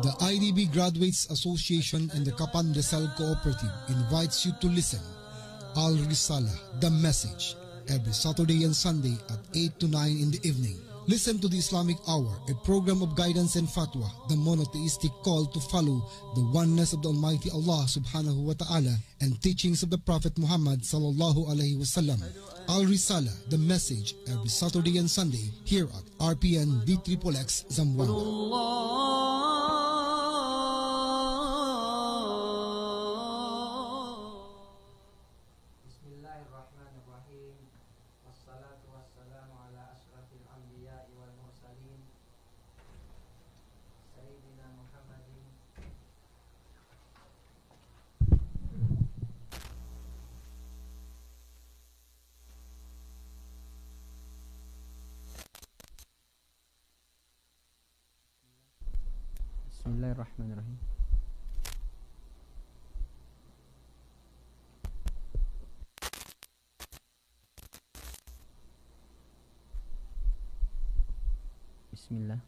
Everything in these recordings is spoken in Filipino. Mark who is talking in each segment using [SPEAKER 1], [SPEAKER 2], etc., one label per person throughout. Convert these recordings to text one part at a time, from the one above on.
[SPEAKER 1] The IDB Graduates Association and the Kapan Rizal Cooperative invites you to listen Al Risala, The Message, every Saturday and Sunday at 8 to 9 in the evening. Listen to the Islamic Hour, a program of guidance and fatwa, the monotheistic call to follow the oneness of the Almighty Allah subhanahu wa ta'ala and teachings of the Prophet Muhammad sallallahu alaihi wasallam. Al Risala, the message, every Saturday and Sunday here at RPN D x Zamboanga.
[SPEAKER 2] الرحمن الرحيم بسم الله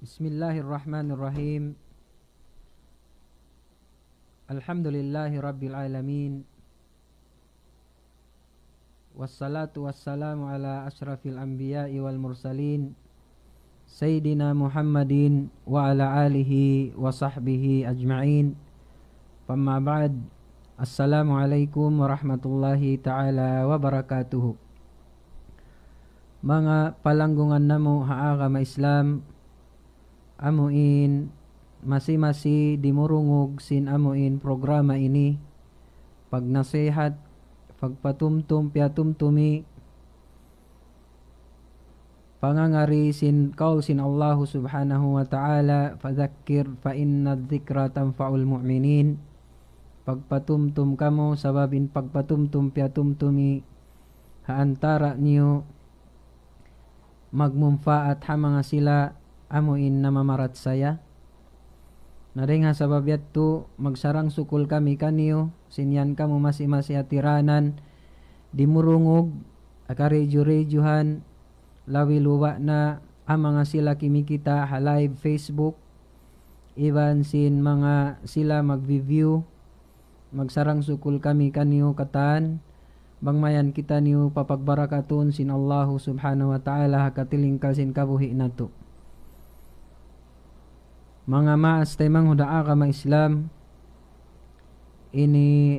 [SPEAKER 2] بسم الله الرحمن الرحيم الحمد لله رب العالمين Wassalatu wassalamu ala asrafil anbiya wal mursalin Sayyidina Muhammadin wa ala alihi wa sahbihi ajma'in Fama ba'd Assalamualaikum warahmatullahi ta'ala wabarakatuh Mga palanggungan namo haagama Islam Amuin masih-masih dimurungog sin amuin programa ini Pagnasihat pagpatumtum piatumtumi pangangari sin kaul sin Allah subhanahu wa ta'ala fadhakkir fa inna dhikra tanfa'ul mu'minin pagpatumtum kamo sababin pagpatumtum piatumtumi haantara niyo magmumfa ha mga sila amuin na mamarat saya Nari nga sababyat tu, magsarang sukul kami kaniyo, sinyan ka mo mas imasi dimurungog, di murungog, akarejo-rejohan, lawi-luwa na, ang mga sila kimikita halive Facebook, iban sin mga sila magvi-view, magsarang sukul kami kaniyo katan, bangmayan kita niyo papagbarakatun sin Allahu subhanahu wa ta'ala, katilingkal sin kabuhi nato. Mangama astaimang huda agama Islam ini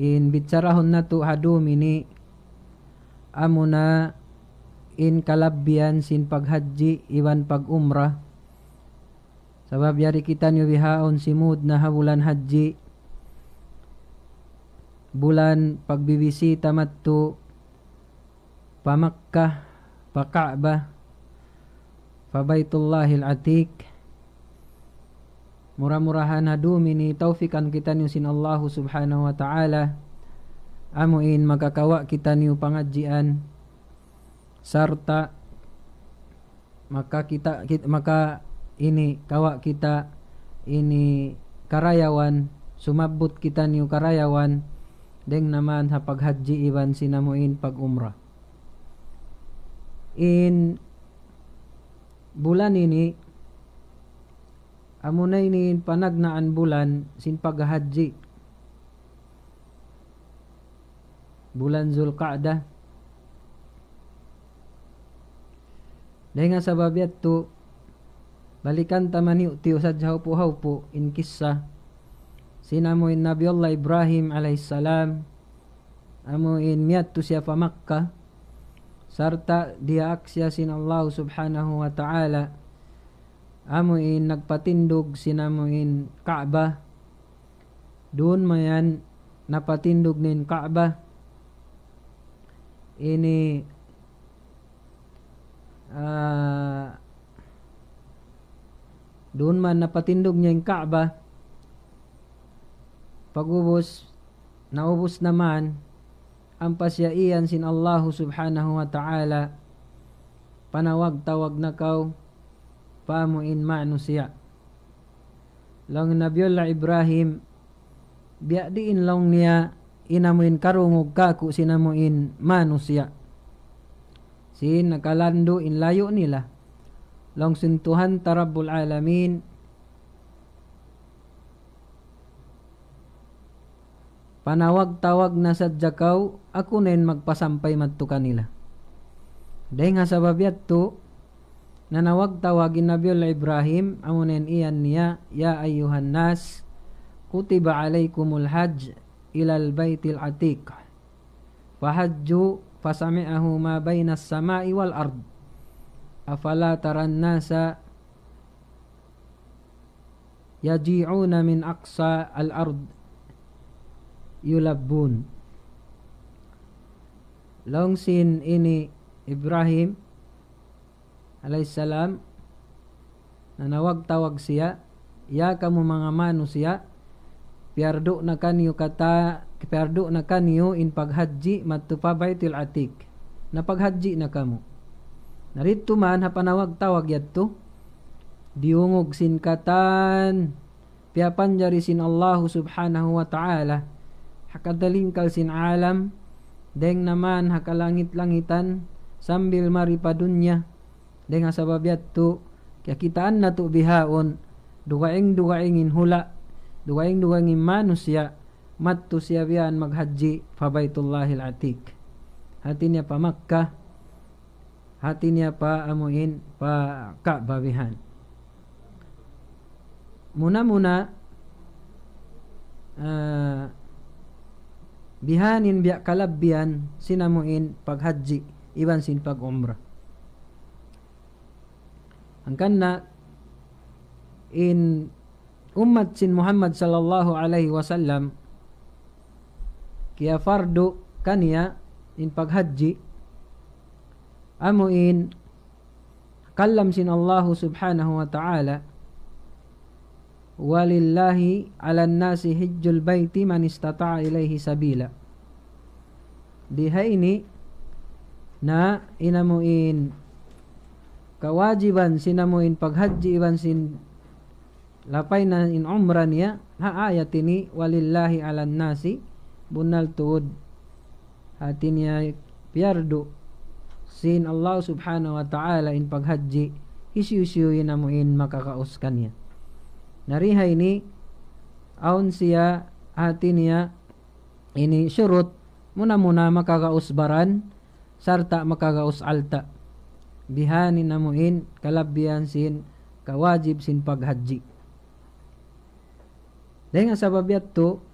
[SPEAKER 2] in bicara tu hadum ini amuna in kalabian sin paghaji iwan pag umrah, sabab yari kita nyo bihaon simud na bulan haji bulan mat to pamakkah pakaabah Fabaitullahil atik Murah-murahan hadumini taufikan kita nyusin Allah subhanahu wa ta'ala Amuin maka kawak kita ni pangajian, serta Maka kita, kita maka ini kawak kita ini karayawan sumabut kita niu karayawan deng naman hapag haji iban sinamuin pag umrah in bulan ini amuna ini panagnaan bulan sin paghaji bulan Zulqa'dah dahil nga sabab yato balikan tamani uti usad haupo haupu in kisah Nabi Allah Ibrahim alaihissalam amuin miyato siya pa Makkah Sarta diaksya sin Allah subhanahu wa ta'ala amuin nagpatindog sinamuin Kaaba dun mayan napatindog nin Kaaba ini uh, ah, dun man napatindog niya yung Kaaba pagubos naubos naman ang pasyaian sin Allah subhanahu wa ta'ala panawag tawag na kaw pamuin maano siya lang nabiyullah Ibrahim biya diin lang niya inamuin karungog ka sinamuin maano siya sin nakalando in layo nila lang suntuhan tarabbul alamin Panawag-tawag na sadya kaw, ako nen magpasampay madto kanila. Dahil nga sa babyat to, nanawag-tawagin Nabiul Ibrahim, amunen iyan niya, Ya ayuhan nas, kutiba alaykumul hajj ilal baitil atiq. Fahajju fasami'ahu ma bayna samai wal ard. Afala taran nasa yaji'una min aqsa al-ard yulabun. Longsin ini Ibrahim alaihissalam nanawag tawag siya ya kamu mga manusia piardu na kanyo kata piardu na kanyo in paghadji matupabaitil atik na nakamu? na kamu narito man hapanawag tawag yadto diungog sin katan piapan sin Allahu subhanahu wa ta'ala hakadaling kalsin alam deng naman hakalangit-langitan sambil mari padunya deng yatu kaya kita anna tu bihaun duwaing in hula duwaing in manusia matu siya maghaji fa atik hatinya pa Makkah hati pa amuin pa Ka'babihan muna muna uh, eh, bihanin biya kalabyan sinamuin paghaji iban sin pag umra ang kanna in ummat sin Muhammad sallallahu alaihi wasallam kaya fardu kaniya in paghaji amuin kalam sin Allah subhanahu wa ta'ala walillahi 'alan nasi hijjul baiti man istata'a ilaihi sabila diha ini na inamuin kewajiban sinamuin paghaji iban sin lapay na in umrah ya ha ayat ini walillahi 'alan nasi bunal tuud hati niya piardo sin Allah subhanahu wa ta'ala in paghaji isyusyuin namuin makakauskan niya nariha ini aun siya hati niya ini syurut muna-muna makagausbaran sarta alta bihanin namuin kalabyan sin kawajib sin paghaji dahil nga sabab yato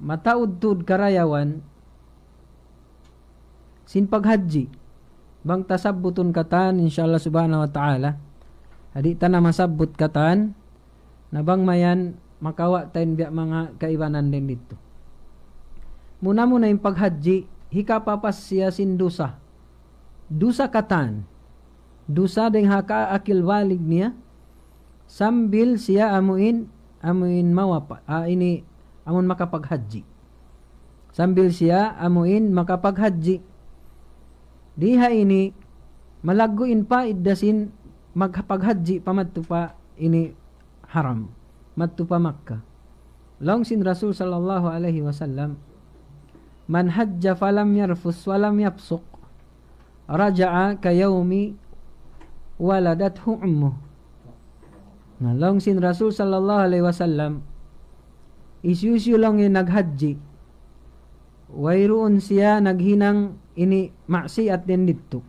[SPEAKER 2] mataudtud karayawan sin paghaji bang tasabuton katan insyaallah subhanahu wa ta'ala Jadi tanah masabut kataan nabang mayan makawa tain biak mga kaibanan din dito. Muna muna yung paghaji hikapapas siya sindusa. Dusa katan. Dusa ding haka akil walig niya sambil siya amuin amuin mawapa ah, ini amun makapaghaji. Sambil siya amuin makapaghaji. Diha ini malaguin pa idasin maka pamatupa ini haram. matupa Makkah. sin Rasul sallallahu alaihi wasallam Man hajja falam yarfus walam yapsuk raja'a kayaumi waladathu hu'umuh." Nah, sin Rasul sallallahu alaihi wasallam isu-isu longin e naghaji wairu unsia naghinang ini maksiat din dituk.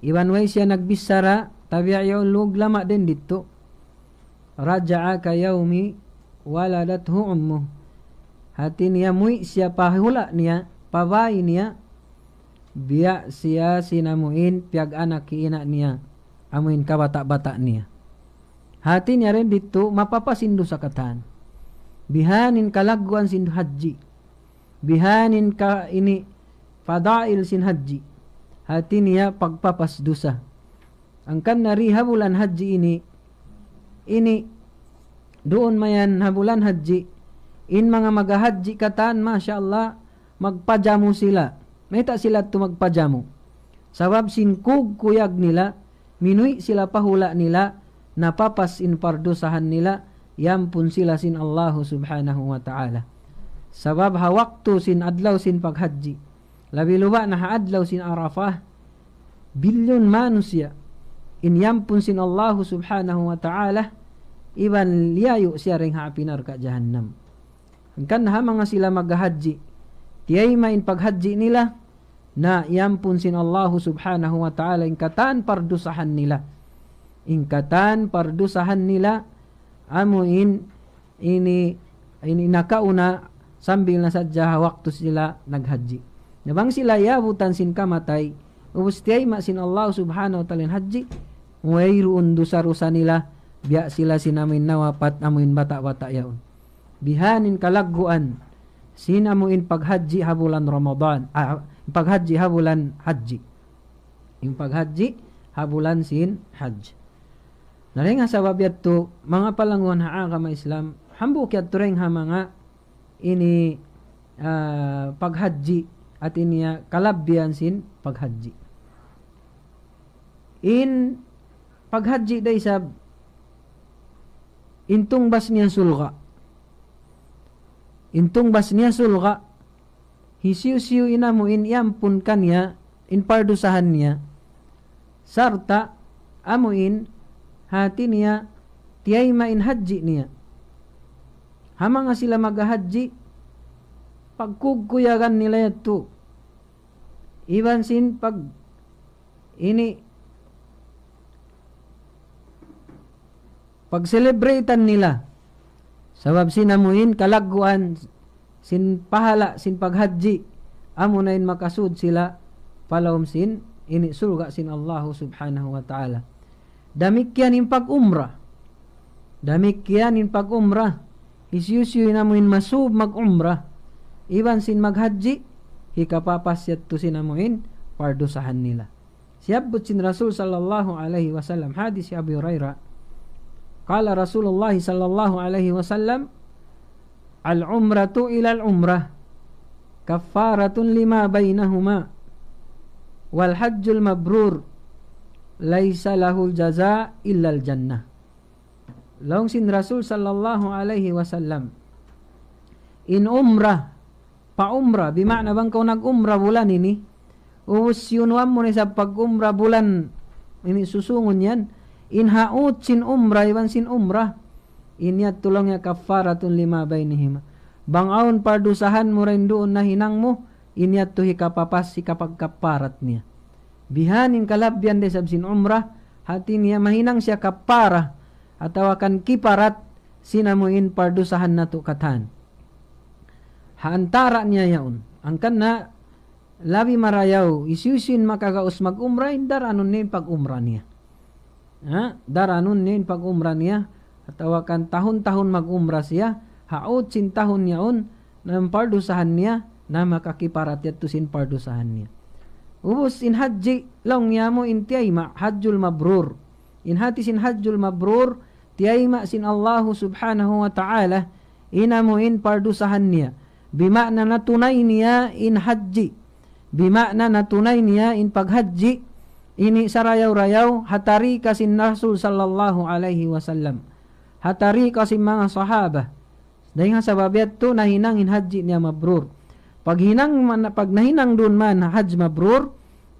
[SPEAKER 2] Iban wai siya nagbisara tabi'a yulug lama din dito. Raja'a ka yaumi waladathu ummu. Hati niya mui siya pahula niya, pawai niya. Biya siya sinamuin piag anak kiina niya. Amuin ka bata-bata niya. Hati niya rin dito mapapasindu sa katahan. Bihanin kalaguan sin haji. Bihanin ka ini fadail sin haji hati niya pagpapasdusa. Ang kan nari habulan haji ini, ini doon mayan habulan haji, in mga magahaji katan Masya Allah, magpajamu sila. May ta sila tu magpajamu. Sabab sinkog kuyag nila, minuy sila pahula nila, napapas in pardusahan nila, yampun sila sin Allah subhanahu wa ta'ala. Sabab ha waktu sin adlaw sin paghaji Labi luwa nahadlaw sin Arafah. Bilyon manusia inyampun sin Allah subhanahu wa ta'ala iban liyayo siya ring haapinar ka jahannam. Hangkan ha mga sila maghahadji. Tiyay main paghadji nila na yampun sin Allah subhanahu wa ta'ala ingkatan pardusahan nila. Ingkatan pardusahan nila amuin ini ini nakauna sambil nasadya waktu sila naghadji. Nabang sila ya butan sin kamatay. Upustiyay masin Allah subhanahu ta'ala haji. Wairu undusa rusanila. Biak sila sinamin nawapat ya amuin batak bata yaun. Bihanin kalaguan. Sinamuin paghaji habulan Ramadan. Ah, paghaji habulan haji. Yung paghaji habulan sin haj. Naring sabab yatto mga palangon haa kama Islam. Hambuk yatto ring ha mga ini uh, ah, paghaji at iniya kalabdian sin paghaji. In paghaji day sab intung bas niya sulga. Intung bas niya sulga hisiu-siu ina mo in iampun kanya in pardusahan niya sarta amuin hati niya tiyay main haji niya. Hama nga sila magahadji, pagkukuyagan nila ito. sin pag ini pag-celebratan nila sabab sinamuin kalaguan sin pahala sin paghadji amo na makasud sila palawom sin ini surga sin Allah subhanahu wa ta'ala damikyan in pag-umrah damikyan in pag-umrah isyusyo na masub mag-umrah Even sin maghaji, hikapapasyat tu sinamuin pardusahan nila. Siyabot sin Rasul sallallahu alaihi wasallam hadis si Abu Hurairah. Kala Rasulullah sallallahu alaihi wasallam Al-umratu ila al-umrah kaffaratun lima bainahuma wal hajjul mabrur laisa lahul jaza illa al jannah Long sin Rasul sallallahu alaihi wasallam in umrah fa umrah bimana bang kau nak umrah bulan ini usyun wamun isa pag umrah bulan ini susungunyan yan inhaut sin umrah iwan sin umrah inya tulong ya kafaratun lima bainihima aun pardusahan mo rin doon na hinang mo inya si kapag kaparat niya bihanin kalabyan de sin umrah hati niya mahinang siya kapara atawakan kiparat sinamuin pardusahan na tukatan haantara niya yaon. Ang kana, labi marayaw, isusin makagaos mag-umra, daranon niya pag-umra niya. Ha? Daranon niya pag-umra niya. Hatawakan tahun tahon mag-umra siya, haot sintahon niyaon, ng pardusahan niya, na makakiparat yat tusin pardusahan niya. Ubus in haji long yamo in tiyay ma hajjul mabrur. In hati sin hajjul mabrur, tiayma sin Allahu subhanahu wa ta'ala, ina inamuin pardusahan niya. Bima'na na tunay niya in haji. Bima'na na tunay niya in paghaji. Ini sa rayaw hatari kasin Rasul sallallahu alaihi wasallam. Hatari kasin mga sahaba. Dahil nga sa babiat nahinang in haji niya mabrur. paghinang man, pag nahinang dun man hajj mabrur,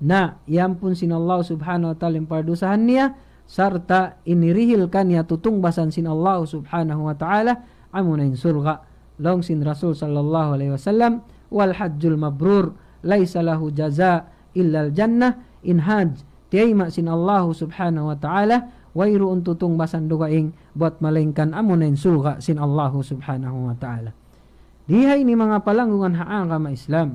[SPEAKER 2] na yan pun sinallahu subhanahu wa ta'ala yung pardusahan niya, sarta inirihil kanya tutungbasan sinallahu subhanahu wa ta'ala amunain surga long sin Rasul sallallahu alaihi wasallam wal hajjul mabrur laisa lahu jaza illal jannah in haj tiay ma sin Allah subhanahu wa ta'ala wairu untutong basandugaing buat malengkan amunain surga sin Allah subhanahu wa ta'ala dihay ni mga palanggungan haang kama Islam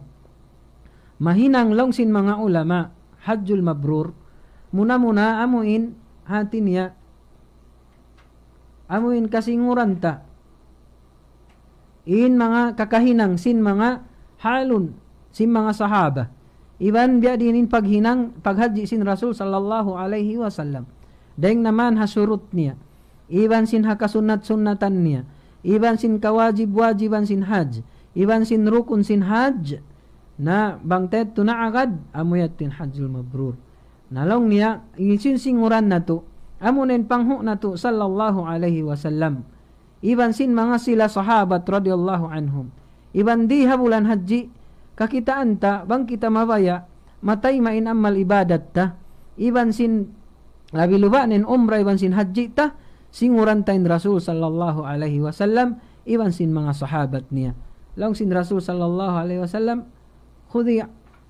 [SPEAKER 2] mahinang long sin mga ulama hajjul mabrur muna muna amuin hati niya amuin kasinguran ta in mga kakahinang sin mga halun sin mga sahaba iban biya dinin paghinang paghaji sin Rasul sallallahu alaihi wasallam deng naman hasurut niya iban sin hakasunat sunatan niya iban sin kawajib wajiban sin haj iban sin rukun sin haj na bangtet tu na agad amuyat tin hajjul mabrur nalong niya isin singuran na to amunen panghu na to sallallahu alaihi wasallam Iban sin mangasila sahabat radhiyallahu anhum. Iban diha bulan haji kakita anta bang kita mabaya matai main amal ibadat ta. Iban sin labi lubanin umrah iban sin haji ta. singuran tain Rasul sallallahu alaihi wasallam iban sin mga sahabat niya. Lang sin Rasul sallallahu alaihi wasallam khudi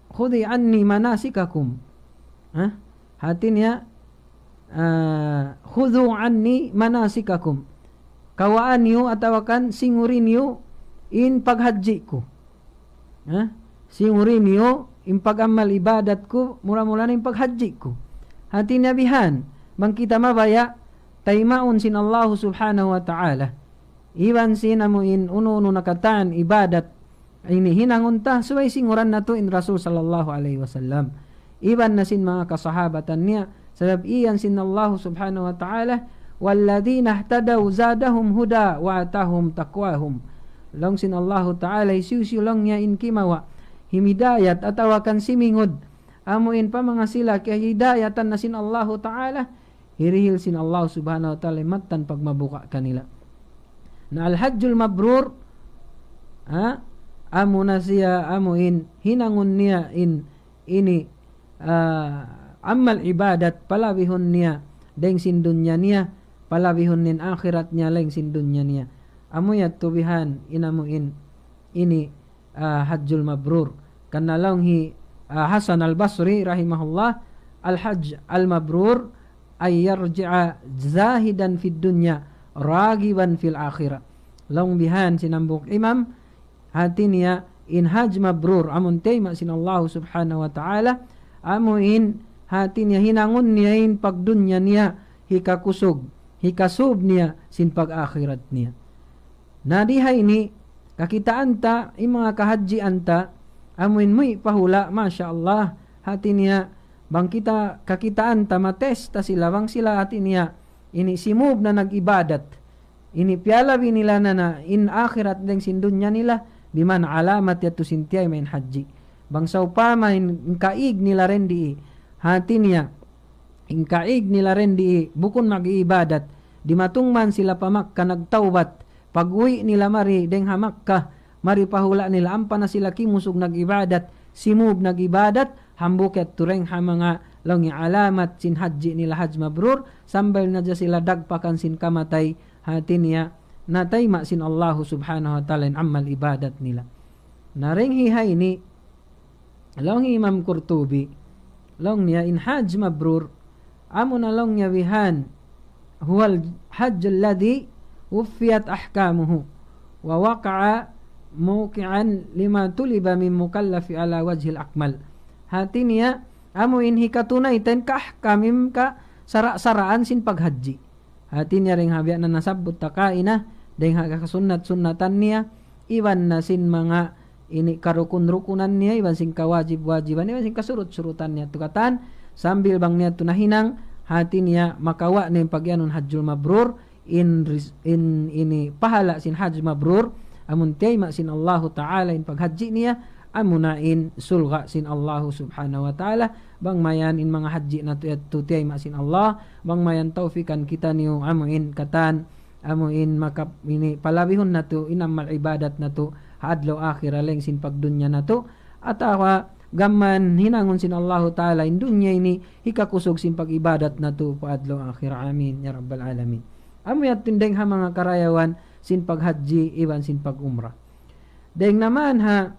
[SPEAKER 2] khudi anni manasikakum. Hah? Hatinya uh, ah, khudu anni manasikakum kawaan niyo atawakan singurin niyo in paghadji ko. Ha? Singurin niyo in pagamal ibadat ko mura-mura na in paghadji ko. Hati nabihan, bangkita mabaya taimaun sin Allah subhanahu wa ta'ala. Iban sin amo in uno-uno nakataan ibadat ini hinangunta suway singuran nato in Rasul sallallahu alaihi wasallam. Iban na sin mga kasahabatan niya sabab iyan sin Allah subhanahu wa ta'ala walladzina ihtadaw zadahum huda wa atahum taqwahum long sin Allah taala isu silongnya in kimawa himidayat atau akan simingud amo in pamangasila kay hidayatan nasin Allah taala hirihil sin Allah subhanahu wa taala matan pagmabuka kanila na al mabrur ha amo na siya amo niya in ini uh, ah, amal ibadat palawihon niya deng sin dunya niya pala nya akhiratnya sin dunya nia amu ya tubihan inamu in ini uh, hajjul mabrur karena langhi uh, ah, Hasan al Basri rahimahullah al hajj al mabrur ayyarja'a zahidan fid dunya ragiban fil akhirah laung bihan sinambuk imam hati nia in hajj mabrur amun tema sin Allah subhanahu wa ta'ala amu in hati nia hinangun nia in pagdunya nia hika kusug hikasub niya sin pag-akhirat niya. Nadihay ni kakitaan ta yung mga kahadjian ta amuin mo pahula masya Allah hati niya bang kita kakitaan ta mates ta sila bang sila hati niya ini simub na nagibadat ini pialabi nila na na in akhirat deng sindunya nila biman alamat sintia sintiyay main haji bang sa upama in kaig nila rin di hati niya in kaig nila rin di bukon mag-iibadat Dimatungman matungman sila pamak kanagtawbat. Pag-uwi nila mari deng hamakka, Mari pahula nila ampa na sila kimusog nagibadat. Simub nagibadat. Hambuket tureng hamanga longi alamat sin haji nila haj mabrur. Sambal na sila dagpakan sin kamatay. Hati niya natay sin Allah subhanahu wa ta'ala amal ibadat nila. Naring hihay ni laungi Imam Kurtubi. Long niya in haj mabrur. Amo na long niya wihan huwal hajj alladhi wufiyat ahkamuhu wa waqa'a mawqi'an lima tuliba min mukallafi ala wajhil akmal hatiniya amu inhi hikatunaitan kah kamim ka sarak-saraan sin paghaji hatinya ring habiana nasabut takaina deng haka sunat sunatan niya iwan nasin mga ini karukun rukunan niya iwan sing kawajib wajiban iwan sin kasurut surutan niya tukatan sambil bang niya tunahinang hati niya makawa na yung pagyanon hajjul mabrur in in ini pahala sin hajj mabrur amun tayma sin Allah taala in paghaji niya amunain sulga sin Allah subhanahu wa ta'ala bang mayan in mga haji na tutay masin Allah bang mayan taufikan kita niyo amuin katan amuin maka ini palabihon na to inamal ibadat na to hadlaw leng sin pagdunya na to at awa gamman hinangon sin Allahu Taala in dunya ini hikakusog sin pagibadat nato paadlo akhir amin ya rabbal alamin amo yat tindeng ha mga karayawan sin paghaji iban sin pagumra deng naman ha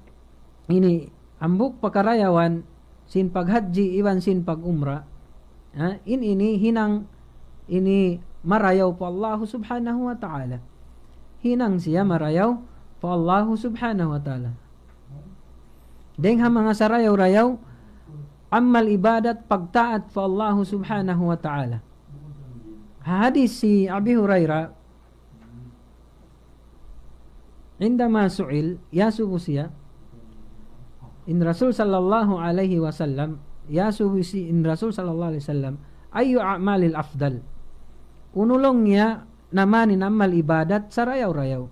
[SPEAKER 2] ini ambok pakarayawan sin paghaji iban sin pagumra ha in ini hinang ini marayaw pa Allah subhanahu wa ta'ala hinang siya marayaw pa Allah subhanahu wa ta'ala Dengha mga sarayaw-rayaw, amal ibadat pagtaat fa Allahu subhanahu wa ta'ala. Hadis si Abi Huraira, عندما سئل يا سبوسيا إن رسول صلى الله عليه وسلم يا سبوسي إن رسول صلى الله عليه وسلم أي أعمال الأفضل Unulong niya namanin amal ibadat sa rayaw-rayaw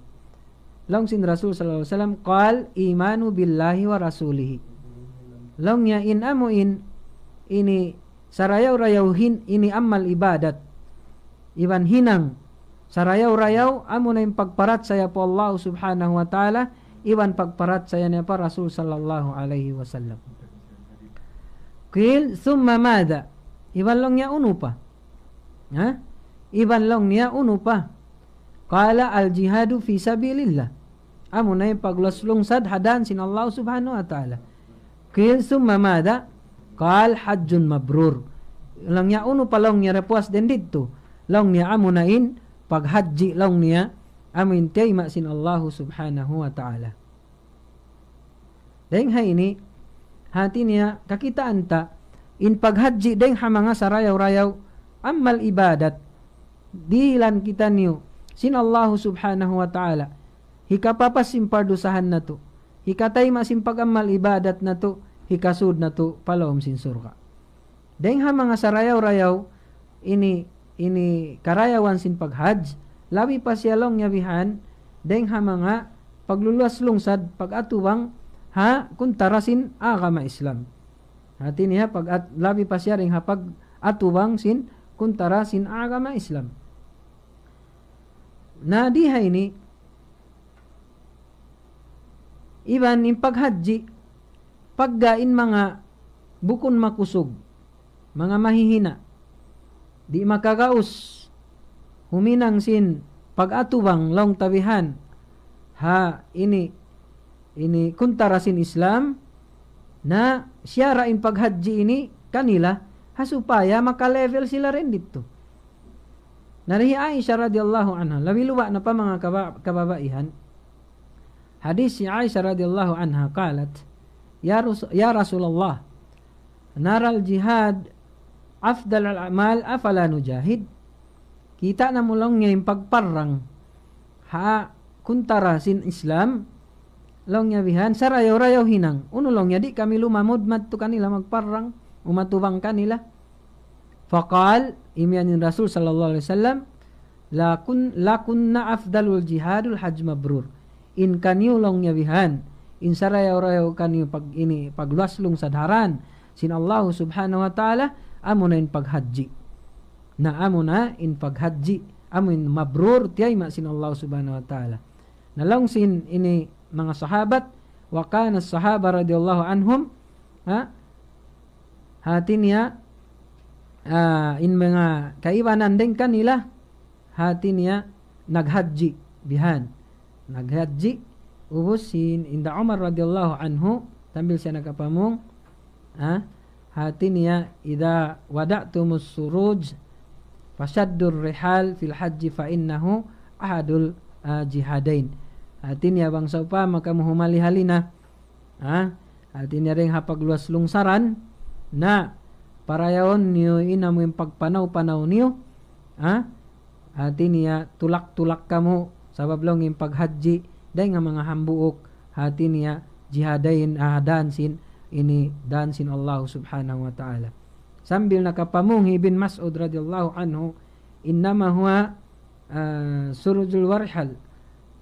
[SPEAKER 2] long sin Rasul sallallahu alaihi wasallam qal imanu billahi wa rasulih long in amu in ini sarayaw-rayawhin ini amal ibadat iban hinang sarayau rayau amo na pagparat saya po Allah subhanahu wa ta'ala iban pagparat saya niya pa Rasul sallallahu alaihi wasallam Qil summa mada iban longnya unupa. ha iban longnya unupa. uno Kala al jihadu fi sabilillah. Amunai paglas lungsad hadan Allah subhanahu wa ta'ala. Kil summa mada? kal hajjun mabrur. Langnya unu palong ya repuas dendit tu. Lang ya amunain pag haji lang ya amin tiai sin Allahu subhanahu wa ta'ala. Deng hai ini hatinya kakita anta in paghaji deng hamanga sarayau-rayau amal ibadat dihilan kita niu Sin Allahu subhanahu wa ta'ala. Hikapapas impardusahan na to. Hikatay masimpagamal ibadat na to. Hikasud na to palawom sin surga Dahing ha mga sarayaw-rayaw, ini ini karayawan sin paghaj, lawi pa siya long yabihan, dahing ha mga pagluluwas-lungsad, pag ha, kuntarasin aga ma-Islam. Hati niya, pag at, labi pa siya ring hapag atuwang sin kuntara sin agama Islam nadihaini iban in paghadji paggain mga bukon makusog mga mahihina di makagaus huminang sin pagatubang long tabihan ha ini ini kuntarasin Islam na siyara in paghadji ini kanila ha hasupaya makalevel sila rin dito Narihi Aisyah radhiyallahu anha, lawi luwa napa mga kababaihan. Hadis si Aisyah radhiyallahu anha qalat, "Ya ya Rasulullah, naral jihad afdal al-amal afala nujahid?" Kita na mulong yung pagparang ha kuntara sin Islam nya bihan sarayo rayo hinang nya di kami lumamud matukan nila magparang umatubang kanila faqal imianin Rasul sallallahu alaihi wasallam lakun lakunna afdalul jihadul hajj mabrur in kaniu longnya wihan in saraya orayo kaniu pag ini lung sadharan sin Allah subhanahu wa ta'ala amuna in paghaji na amuna in paghaji amun mabrur tiay ma sin Allah subhanahu wa ta'ala nalong sin ini mga sahabat wa kana sahaba radhiyallahu anhum ha hatinya uh, in mga kaibanan din kanila hati niya naghaji bihan naghaji ubusin inda Umar radhiyallahu anhu tampil siya nakapamong ha uh, hati niya ida wada'tumus suruj fasadur rihal fil haji fa innahu ahadul uh, jihadain hati niya bangsa upa maka muhumali halina ha uh, hati niya ring hapag luas lungsaran na parayaon niyo inam yung pagpanaw-panaw niyo ha ati niya tulak-tulak kamu sa bablong yung paghadji day nga mga hambuok hati niya jihadayin ah, dansin ini dansin Allah subhanahu wa ta'ala sambil nakapamung ibn Mas'ud radhiyallahu anhu innama huwa uh, surjul warhal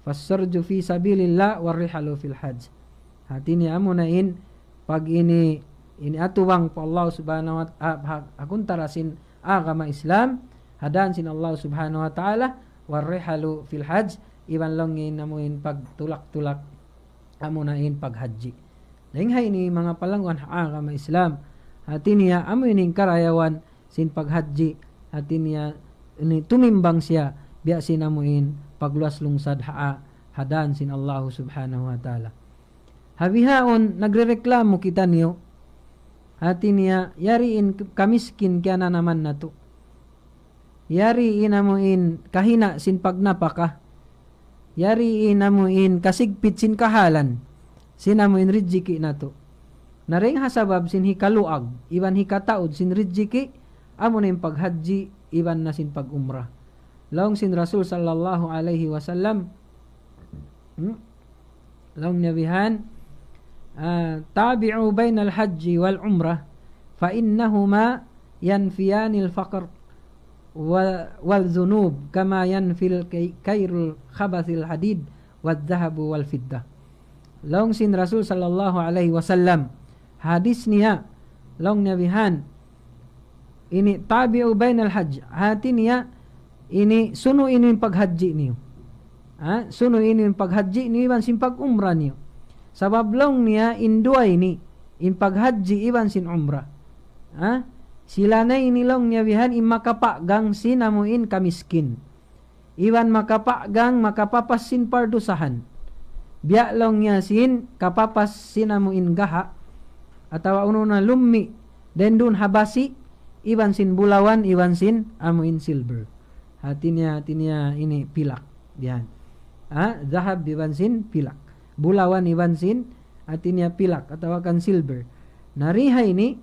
[SPEAKER 2] fasurju fi sabilillah warrihalu fil hajj hati niya amunain pag ini ini atuwang po Allah subhanahu wa ta'ala akuntara sin agama Islam hadan sin Allah subhanahu wa ta'ala warrihalu fil hajj iban longin namuin pagtulak-tulak amunain paghaji Dainghay ini mga palangwan agama Islam atin niya amuin karayawan sin paghaji atin niya ini tumimbang siya biya sinamuin pagluas lungsad haa hadan sin Allah subhanahu wa ta'ala. Habihaon, nagrereklamo kita niyo hati niya yariin kamiskin kya na naman na to yariin amuin kahina sin pagnapaka yariin amuin kasigpit sin kahalan sin amuin rijiki na to naring hasabab sin hikaluag iban hikataod sin rijiki amo na yung paghadji iban na sin pagumrah laong sin Rasul sallallahu alaihi wasallam hmm? laong nabihan Eh, tabi'u bainal haji wal umrah fa innahuma yanfiyanil faqr wal zunub kama yanfil kairul khabasil hadid wad dhahabu wal fiddah long sin Rasul sallallahu alaihi wasallam hadisnya long nabihan ini tabi'u bainal hajj hatinya ini sunu ini pag haji ni ha? Ah, sunu ini pag haji ni ban simpag umrah ni sabab longnia indua ini in paghaji iban sin umrah ha na ini long longnia bihan in makapagang gang sinamuin kamiskin iwan makapagang makapapas sin pardusahan biak niya sin kapapas sinamuin gaha atau ununa lummi dun habasi iwan sin bulawan iwan sin amuin silver hatinya hatinya ini pilak bihan ah zahab iwan sin pilak Bulawan sin, artinya pilak atau akan silver. Nariha ini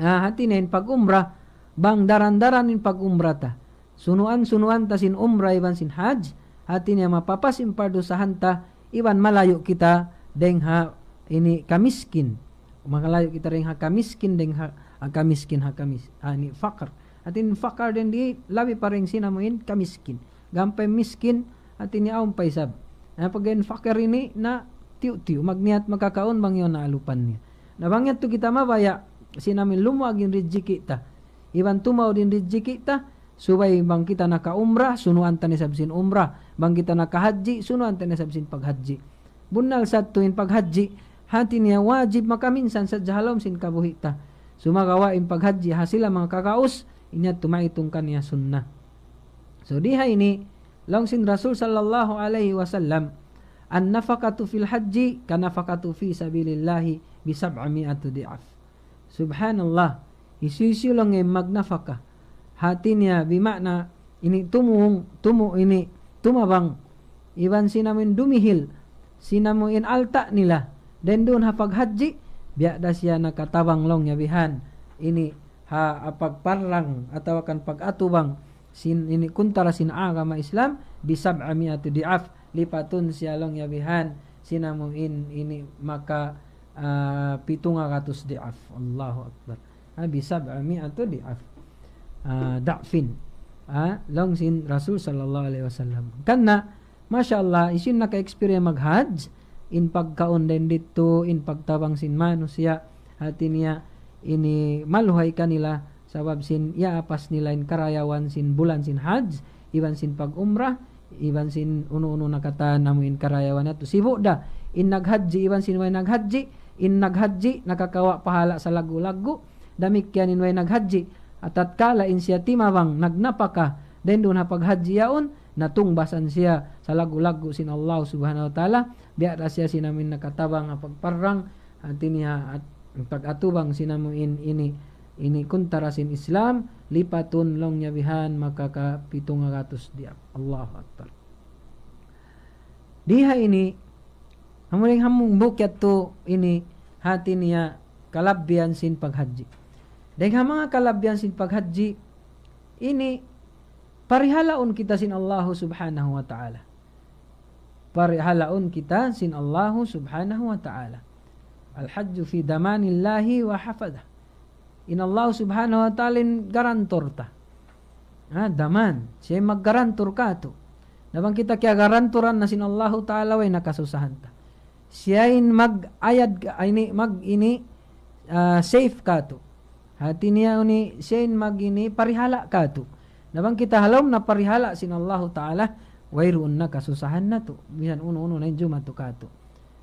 [SPEAKER 2] ah hatinya in pag umrah bang daran-daran in pag umrah ta. Sunuan-sunuan tasin umrah sin haj hatinya mapapas impardusahan ta iwan malayu kita dengha ini kamiskin. Malayu kita dengha kamiskin dengha ah, kamiskin ha kamis ah, ini fakar. Atin fakar den di labi pareng sinamuin kamiskin. Gampay miskin atin ni aum paisab napagayon fakir ini na tiu-tiu magniat makakaon yon na alupan niya. Nabangyat tu kita mabaya sinamin lumuag yung kita. kita Iban tumaw din rizki kita subay bang kita nakaumrah sunuan tani sabsin umrah bang kita nakahaji sunuan tani sabsin paghaji bunnal satuin paghaji hati niya wajib makaminsan sa jahalom sin kabuhita sumagawa in paghaji hasila mga kakaus inya tumaitungkan niya sunnah so diha ini langsing Rasul sallallahu alaihi wasallam an-nafaqatu fil haji kanafaqatu fi sabilillahi bi sab'ami'ati di'af subhanallah isu-isu lang mag nafakah hatinya bimakna ini tumung tumu ini tumabang iban sinamin dumihil sinamuin alta dan dendun hafag haji biak dasiana nakatabang long ya bihan ini ha apag parlang atau akan pag atubang sin ini kuntara sin agama Islam bisa bisab amiatu diaf lipatun sialong ya bihan in ini maka uh, eh, pitung ratus diaf Allahu akbar bisa bisab amiatu diaf uh, da'fin ha, long sin Rasul sallallahu alaihi wasallam karena Masya Allah isin naka experience maghaj in pagkaon den dito in pagtabang sin manusia hati niya ini maluhay kanila Sabab sin iaapas nila in karayawan sin bulan sin hajj, iban sin pag-umrah, iban sin uno-uno nakata namuin karayawan nato. Sibo da, in naghadji, iban sin way naghadji, in naghadji, nakakawa pahala sa lagu-lagu, damik yan in way naghadji. At tatkala in siya timawang nagnapaka, then doon hapaghadji yaon, natungbasan siya sa lagu-lagu sin Allah subhanahu wa ta'ala, biya siya sinamin nakatabang pagparang, at niya at pag sinamuin ini ini kuntarasin Islam lipatun longnya bihan maka ka pitung ratus dia Allah Akbar diha ini hamuling hamung bukyat tu ini hati niya kalabian sin paghaji dengan hamang kalabian sin paghaji ini parihalaun kita sin Allah subhanahu wa ta'ala parihalaun kita sin Allah subhanahu wa ta'ala al-hajju fi damanillahi wa hafadah Allah subhanahu wa ta'ala ta. ha daman siya maggarantor ka to Nabang kita kaya garanturan na Allah ta'ala way nakasusahan ta. Siyain mag-ayad, ini, mag-ini, uh, safe ka to. Hati niya uni, siyain mag-ini, parihala ka to. Nabang kita halom na parihala sinallahu ta'ala, wairun na kasusahan na to. Bisan uno-uno na yung jumatu ka to.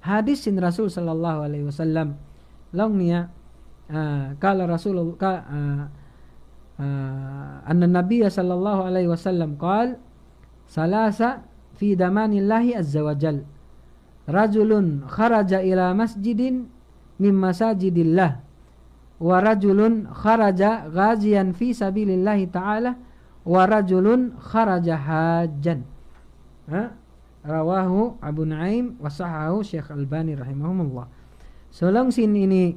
[SPEAKER 2] Hadis sin Rasul sallallahu alaihi wasallam, lang niya, Kala ah, Rasulullah ka, ah, ah, anna Nabi sallallahu alaihi wasallam qal salasa fi damanillahi azza wajal rajulun kharaja ila masjidin mim masajidillah wa rajulun kharaja fi sabilillah ta'ala wa rajulun hajjan rawahu Abu Naim wa sahahu Syekh Albani rahimahumullah Solongsin ini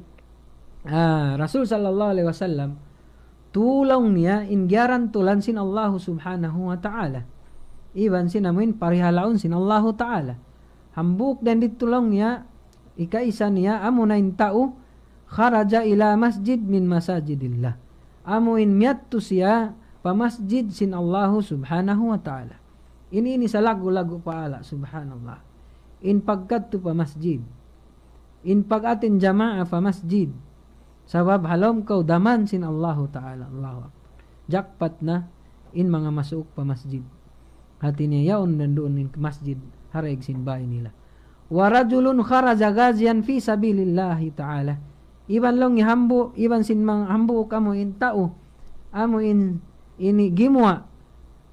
[SPEAKER 2] Ah, Rasul sallallahu alaihi wasallam tulangnya inggaran tulan sin Allah subhanahu wa ta'ala. Iban sin amin parihalaun sin Allah ta'ala. Hambuk dan ditulangnya ika isania amunain ta'u kharaja ila masjid min masajidillah. Amuin miat tusia pa masjid sin Allah subhanahu wa ta'ala. Ini ini salagu lagu paala subhanallah. In pagkat tu pa masjid. In pagatin jama'a pa masjid Sabab halom ko daman sin Allahu Ta'ala. Allahu Akbar. Jackpot na in mga masuok pa masjid. Hati niya yaon nandoon in masjid sin sinbay nila. Wa rajulun kharaja gazian fi sabilillah ta'ala. Iban lang ihambo, iban sin mang hambo kamo in tao. Amo in ini gimwa.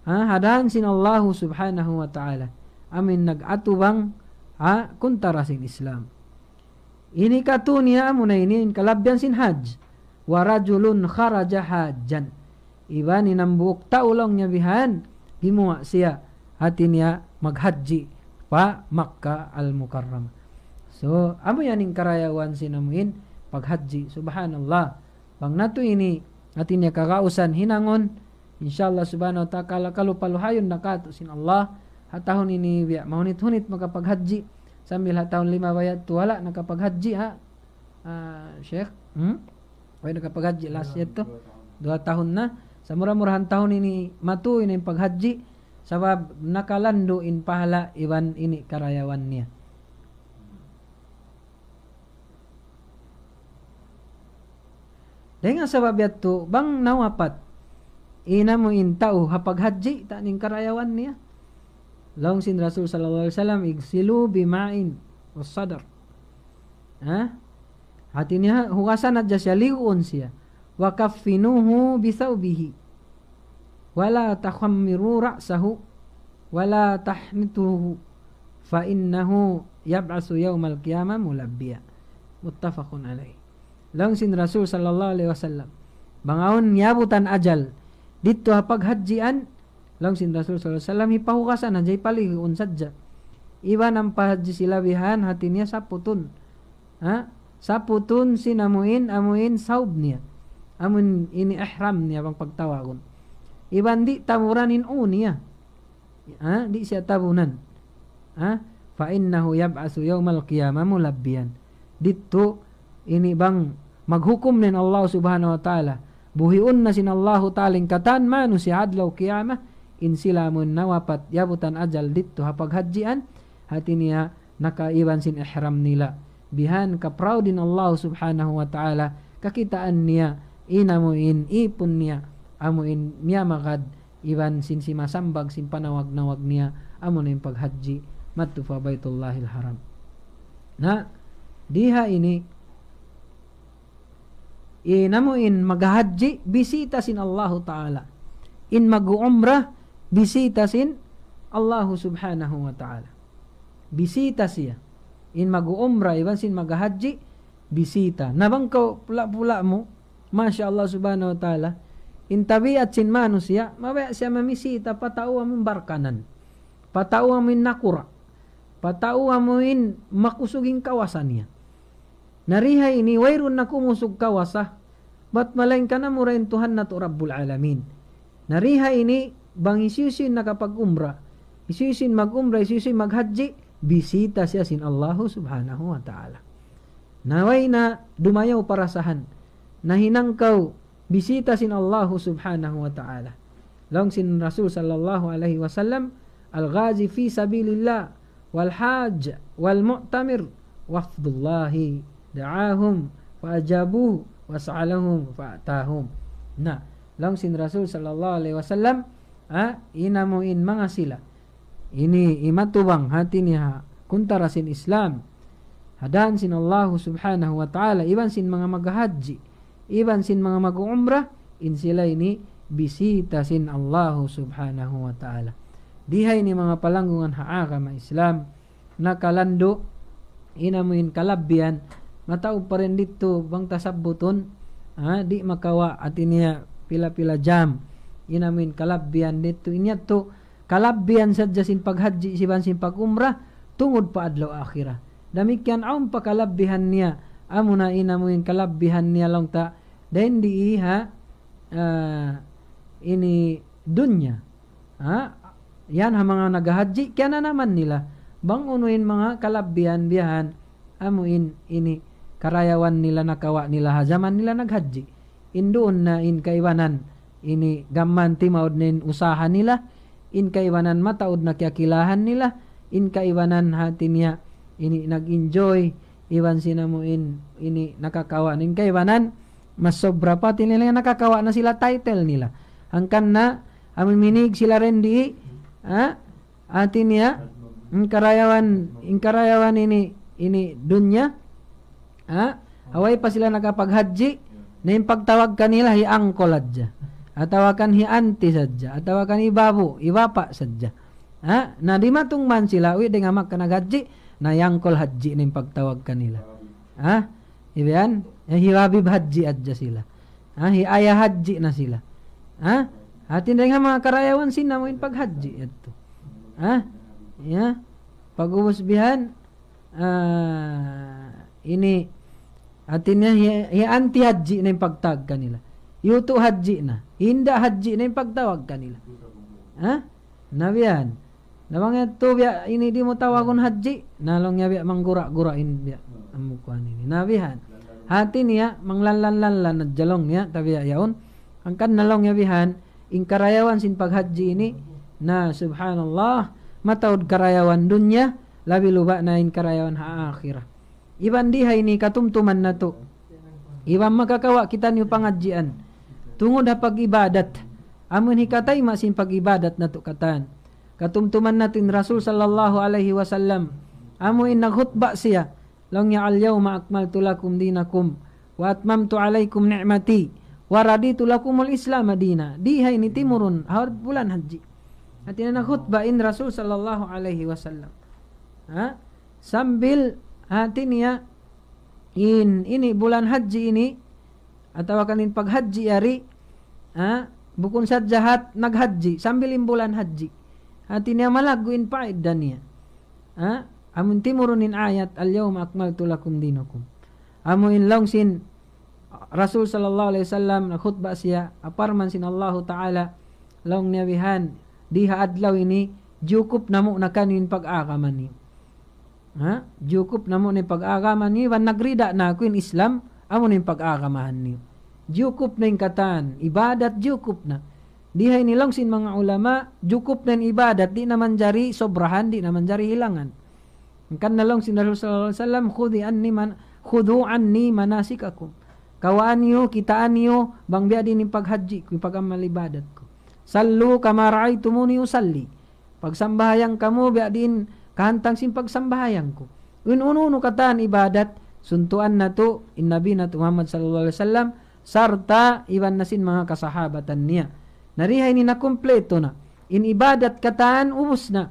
[SPEAKER 2] Ha, hadan sin Allahu subhanahu wa ta'ala. Amin nag-atubang ha, kuntara sin Islam. Ini katunia munainin kalabyan sin haj. rajulun kharaja hajjan. Iba ni nambuok taulong niya bihan. Gimuha siya. Hati maghaji pa Makkah al-Mukarram. So, amo yaning karayawan sinamuin paghaji. Subhanallah. Pag nato ini hatinya niya kakausan hinangon. Insyaallah subhanahu wa ta'ala kalupaluhayon na kato sin Allah. Hatahon ini biya maunit-hunit makapaghaji. sambil tahun lima bayat tuala nakapag haji ha uh, ah, Syekh hmm? nak nakapag haji last year tu dua tahun na samura murahan tahun ini matu ini haji, sabab nakalando in pahala iwan ini karayawannya. niya Dengan sabab tu, bang nawapat, inamu mo in hapag haji, tak karayawan niya. Long sin Rasul sallallahu alaihi wasallam igsilu bima'in wasadar. Hah? Hatinya huwasan najasa liun sia. Ya. Wa kaffinuhu bisaubihi. Wala takhammiru ra'sahu wala tahnituhu fa innahu yab'asu yaumal qiyamah mulabbiya. Muttafaqun alaih. Long sin Rasul sallallahu alaihi wasallam. Bangaun nyabutan ajal. Ditu hapag hajian Lang sin Rasul sallallahu alaihi wasallam hipahukasan anjay palihun sadya. Iba nang pahadji silabihan hati niya saputun. Ha? Saputun sinamuin amuin saub niya. Amun ini ihram niya pang pagtawagon. Iban di tamuranin o Ha? Di siya tabunan. Ha? Fa innahu yab'asu yawmal qiyamah mulabbiyan. Dito ini bang maghukum nin Allah subhanahu wa ta'ala. Buhiun na sin Allah taling katan manusia adlaw qiyamah insilamun nawapat yabutan ajal dito hapaghajian hati niya nakaiban sin ihram nila bihan kapraudin Allah subhanahu wa ta'ala kakitaan niya inamuin ipun niya amuin niya magad iban sin si masambag sin panawag-nawag niya amo yung paghaji matufa baitullahil haram na diha ini inamuin maghaji bisita sin Allah ta'ala in mag-umrah bisitasin Allahu subhanahu wa ta'ala. Bisita siya. In mag-umra, iban sin mag bisita. Nabang Nabangkaw pula-pula mo, Masya Allah subhanahu wa ta'ala, in tabi at sin mano siya, mabaya siya mamisita, patauwa amin barkanan. Patauwa amin nakura. Patauwa mo in makusuging kawasan niya. Narihay ini, wayrun na kumusog kawasa, ba't malain ka na mo rin Tuhan na to Rabbul Alamin. Narihay ini, bang isyusin nakapag-umra, isyusin mag-umra, isyusin mag-hajji, bisita siya sin Allah subhanahu wa ta'ala. Naway na dumayaw parasahan, na hinangkaw, bisita sin Allah subhanahu wa ta'ala. Long sin Rasul sallallahu alaihi wasallam, al-ghazi fi sabilillah, wal-hajj, wal-mu'tamir, wafdullahi, da'ahum, fa'ajabuhu, was'alahum, fa'atahum. Na, long sin Rasul sallallahu alaihi wasallam, ha inamuin mga sila ini imatubang hati niya kuntara sin Islam hadan sin Allah subhanahu wa ta'ala iban sin mga maghaji iban sin mga mag-umrah in sila ini bisita sin Allah subhanahu wa ta'ala dihay ni mga palanggungan haaga ma Islam nakalando inamuin kalabian mataog pa rin dito bang tasabuton ha, di makawa at niya pila-pila jam inamin kalabian dito inya to kalabian sa sin paghaji siban sin pagumrah tungod pa adlaw akhirah damikian aum pa kalabbihan niya amuna inamin kalabihan niya long ta dan di iha uh, ini dunya ha yan ha mga nagahaji kaya na naman nila bangunuin mga kalabbihan biyahan amuin ini karayawan nila nakawa nila ha zaman nila naghaji indoon na in kaiwanan ini gammanti maudnin usahan nila in kaiwanan mataod na kiakilahan nila in kaiwanan hati niya ini nag-enjoy iwan sina mo in ini nakakawa in kaiwanan mas sobra pa tinila nakakawa na sila title nila hangkan na amin minig sila ren di ha atin niya ang karayawan in karayawan ini ini dunya ha away pa sila nakapaghadji na yung pagtawag kanila hiang koladya Atawa hi anti saja. Atawa kan ibabu, ibapa saja. Ha? Na di matungman sila, wi di nga makanagaji, na kol haji ng pagtawag kanila. Ha? Ibian? Eh, Hirabib haji adya sila. Ha? Hiaya haji na sila. Ha? hati dengan nga mga karayawan sina mo yung paghaji. Ito. Ha? ya Pag-umusbihan, uh, ah, ini, atin niya, anti haji na yung pagtag kanila. yutu na inda pagtawag kanila ha nabiyan Namanya tu biak ini di mutawagun haji, nalongnya biak menggurak-gurakin biak amukuan ini. Nabihan. Hati ni ya menglalan-lalan jalongnya tapi ya yaun angkat nalongnya bihan ingkarayawan sin pag haji ini. na subhanallah mataud karayawan dunya labi lubak na ingkarayawan ha akhirah. Iban diha ini katumtuman na tu. Iban makakawa kita niyo pangajian tungo na pag-ibadat. Amun hikatay masin pag-ibadat na tukatan. Katumtuman natin Rasul sallallahu alaihi wasallam. Amuin naghutba siya. Long ya al-yawma akmaltu lakum dinakum. Wa atmamtu alaikum ni'mati. Wa raditu lakumul islam Di Dihay ni timurun. Har bulan haji. At in Rasul sallallahu alaihi wasallam. Ha? Sambil hati niya in ini bulan haji ini At tawakan din pag haji ari, ha? Bukun sa jahat naghaji, sambil imbulan haji. At tinamalaguin pa edda niya. Ha? Amun timurunin ayat, al-yawma akmal tulakum dinukum. Amun long sin, Rasul sallallahu alaihi wasallam na khutbah siya, aparman sin Allahu ta'ala, long niyawihan, diha adlaw ini, jukup namo na kanin pag-agaman ni. Ha? Jukup namo ni pag-agaman ni, wan nagrida na ako Islam, Amo na yung pag-agamahan niyo. Jukup na yung katan. Ibadat, jukup na. Dihay nilang sin mga ulama, jukup na yung ibadat. Di naman jari sobrahan, di naman jari hilangan. Kan na lang sin Rasulullah sallallahu alaihi wasallam, man, khudu anni manasikakum. Kawaan niyo, kitaan niyo, bang biya din yung paghaji ko, yung ibadat ko. Sallu kamaray tumuni usalli. Pagsambahayang kamu, biya din kahantang sin pagsambahayang ko. Ununo katan ibadat, suntuan na to in Nabi na Muhammad sallallahu alaihi wasallam sarta iban nasin mga kasahabatan niya. Narihay ni na kompleto na. In ibadat kataan ubus na.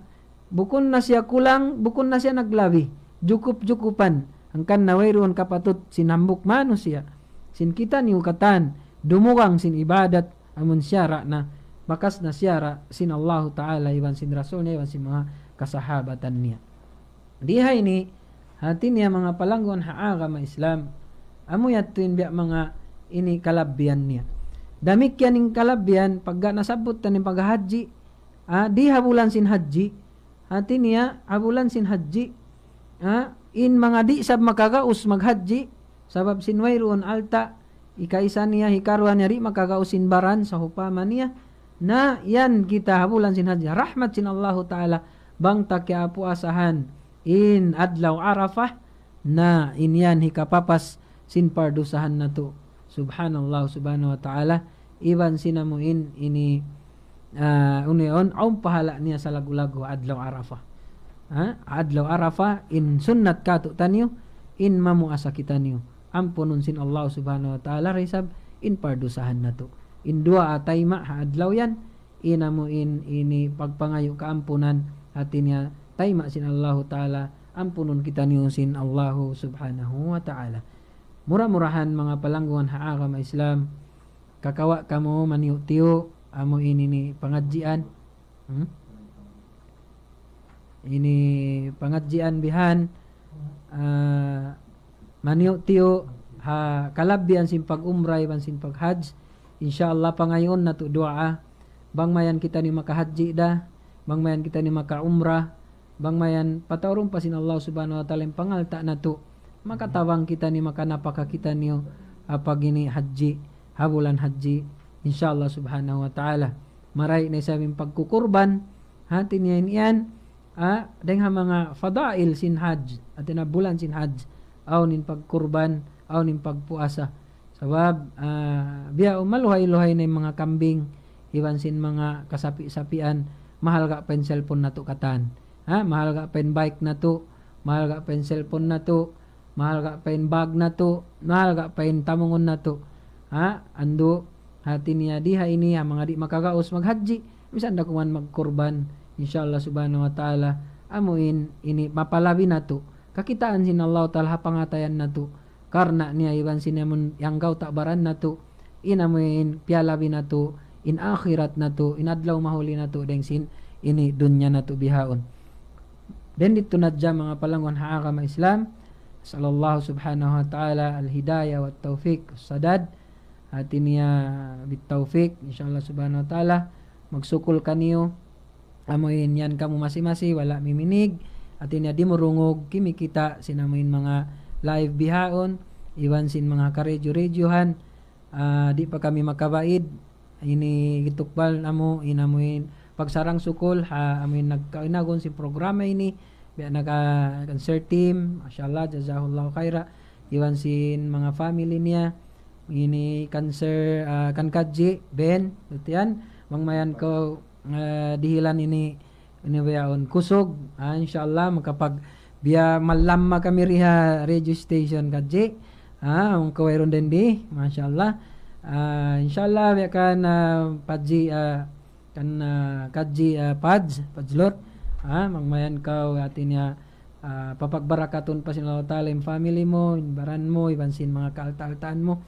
[SPEAKER 2] Bukon na siya kulang, bukon na siya naglabi. Jukup-jukupan. Ang kan nawayron kapatut sinambuk mano siya. Sin kita ni ukatan. dumurang sin ibadat amun syara na. Bakas na syara sin Allah Ta'ala iwan sin Rasul niya iban sin mga kasahabatan niya. Dihay ni hati niya mga palanggon haaga ma Islam amo yatuin biya mga ini kalabyan niya damik yan ning kalabyan pagka nasabot tanin paghaji ah, di habulan sin haji hati niya habulan sin haji ah, in mga di sab makagaus maghaji sabab sin wairun alta ikaisa niya hikaruan niya ri makagausin baran sa hupama niya na yan kita habulan sin haji rahmat sin Allahu taala bang takya asahan in adlaw arafah na inyan hikapapas sin pardusahan na to. Subhanallah subhanahu wa ta'ala. Iban sinamuin ini uh, ah, union ang pahala niya sa lagulago adlaw arafah. Ha? Adlaw arafah in sunnat kato tanyo in mamuasa kita niyo. Ampunon sin Allah subhanahu wa ta'ala risab, in pardusahan na to. In dua atay ma adlaw yan inamuin ini pagpangayo kaampunan at niya tai maksin Allah taala ampunun kita niusin Allah subhanahu wa taala murah-murahan mga palangguan ha agama Islam kakawa kamu maniuk-tiuk amo ini ni pengajian hmm? ini pengajian bihan uh, maniuk ha kalabian sin pag umray ban sin pag insyaallah pangayon na tu doa bang mayan kita ni makahaji dah bang mayan kita ni maka umrah bangmayan patawron pa sin Allah subhanahu wa ta'ala pangalta nato makatawang kita ni maka kita niyo uh, pagini haji habulan haji insyaallah subhanahu wa ta'ala maray na sabi pagkukurban hati niya yan ah, ha mga fadail sin hajj at bulan sin hajj aw nin pagkurban aw nin pagpuasa sabab uh, biya umaluhay-luhay na mga kambing iwan sin mga kasapi-sapian mahal ka pa yung cellphone na katan Ha? Mahal ka pen bike na to. Mahal ka pa pun cellphone na to. Mahal ka pen bag na to. Mahal ka pen tamungun tamungon na to. Ha? Ando, hati niya diha ini ha, mga di makagaos maghaji. Misan anda kuman magkurban. Insyaallah subhanahu wa ta'ala. Amuin, ini mapalabi na to. Kakitaan sin Allah ta'ala pangatayan na to. Karena niya iban sinamun yang kau takbaran baran na to. Inamuin pialabi na to. In akhirat na to. Inadlaw mahuli na to. Dengsin ini dunya na to bihaon. Then dito na mga palangon haakam Islam. Sallallahu subhanahu wa ta'ala al-hidayah wa tawfiq sadad. At niya bit tawfiq. insyaallah subhanahu wa ta'ala. Magsukul kaniyo. Amoyin yan kamu masi-masi. Wala miminig. at niya di murungog. Kimikita sinamoyin mga live bihaon. Iwan sin mga karedyo-redyohan. Uh, ah, di pa kami makabaid. Ini gitukbal namo inamuin pagsarang sukol ha amin nagkainagon si programa ini biya naka concert team masyaallah jazakallahu khaira iwan sin mga family niya ini cancer uh, ah, kankaji ben tutian mangmayan ko uh, dihilan ini ini bayaon kusog ah, insyaallah makapag biya malamma kami riha registration station ha ah ang kawayron din di masyaallah uh, insyaallah biya kan uh, paji uh, ah, kan uh, kadji uh, ah, pads padslor ha ah, mangmayan ka atin niya uh, papagbarakaton pa sinalaw talim family mo baran mo ibansin mga kaalta mo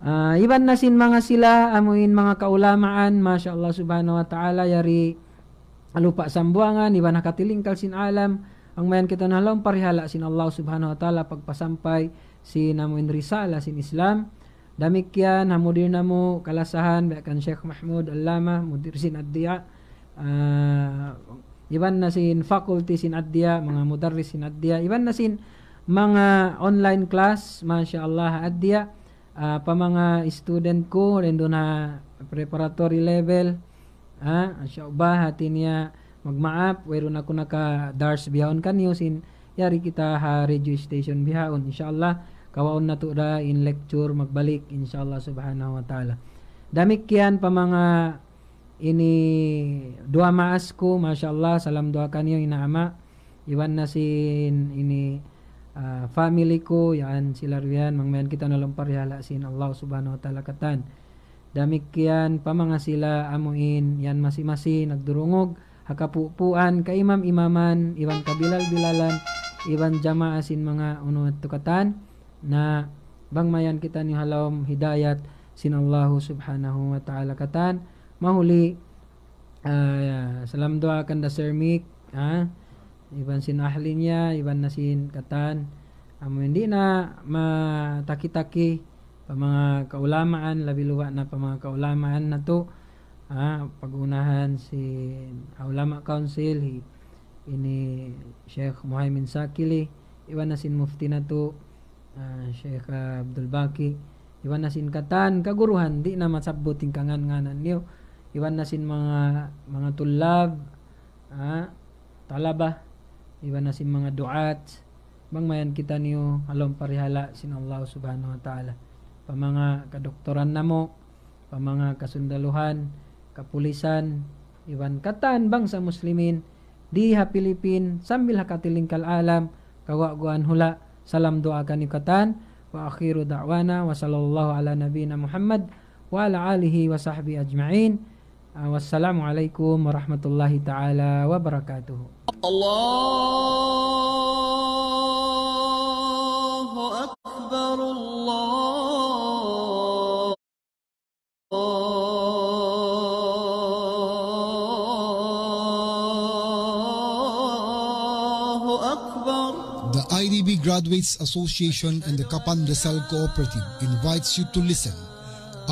[SPEAKER 2] uh, iban na sin mga sila amuin mga kaulamaan masyaallah subhanahu wa taala yari alupa sambuangan iban nakatiling sin alam ang mayan kita na lang parihala sin Allah subhanahu wa taala pagpasampay sin amuin risala sin Islam Damikyan, Hamudir Namo, Kalasahan, Bakan Syekh Mahmud, Allama, Mudir Sin Addiya, uh, iban na sin faculty sin Addiya, mga mudarris sin Addiya, iban na sin mga online class, Masya Allah, Addiya, uh, pa mga student ko, rin doon na preparatory level, ha, siya ba, hati niya, magmaap, wero na ko naka dars bihaon kanyo, sin, yari kita ha registration station bihaon, insya Allah, kawaon nato da in lecture magbalik insyaallah subhanahu wa taala damikian pa mga ini dua maas ko masyaallah salam doa kanyo inaama iwan ah, ya na si ini uh, family ko yan sila riyan mangmayan kita nalampar yala sin Allah subhanahu wa taala katan damikian pa mga sila amuin yan masi-masi nagdurungog hakapupuan ka imam imaman iwan kabilal bilalan iwan jamaasin mga unuat tukatan na bangmayan kita ni halawam hidayat sinallahu subhanahu wa ta'ala katan mahuli uh, salam doa kan da sir Mick ha? iban sin ahli niya iban nasin katan amo um, hindi na mataki pa mga kaulamaan labi luwa na pa mga kaulamaan na to ha? pagunahan si ulama council ini Sheikh Muhaimin Sakili iwan nasin mufti na to uh, Sheikh Abdul Baki iwan nasin katan kaguruhan di na masabuting kangan-nganan niyo iwan nasin mga mga tulab ha ah, talaba iwan nasin mga duat bang mayan kita niyo alam parihala sin Allah subhanahu wa taala pa mga kadoktoran namo pa mga kasundaluhan kapulisan iwan katan bangsa muslimin di ha Pilipin sambil katilingkal alam kawaguan hula Salam doakan ikatan. Wa akhiru da'wana wa sallallahu ala nabiyina Muhammad wa ala alihi wa sahbi ajma'in. Wassalamualaikum warahmatullahi taala wabarakatuh.
[SPEAKER 1] Allah Graduates Association and the Kapan Resal Cooperative invites you to listen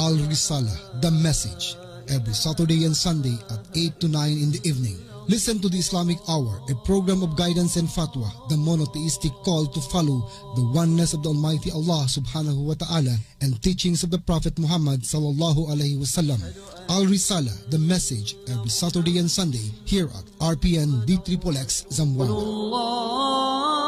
[SPEAKER 1] Al Risala, The Message, every Saturday and Sunday at 8 to 9 in the evening. Listen to the Islamic Hour, a program of guidance and fatwa, the monotheistic call to follow the oneness of the Almighty Allah subhanahu wa ta'ala and teachings of the Prophet Muhammad sallallahu alaihi wasallam. Al Risala, the message, every Saturday and Sunday here at RPN D x Zamboanga.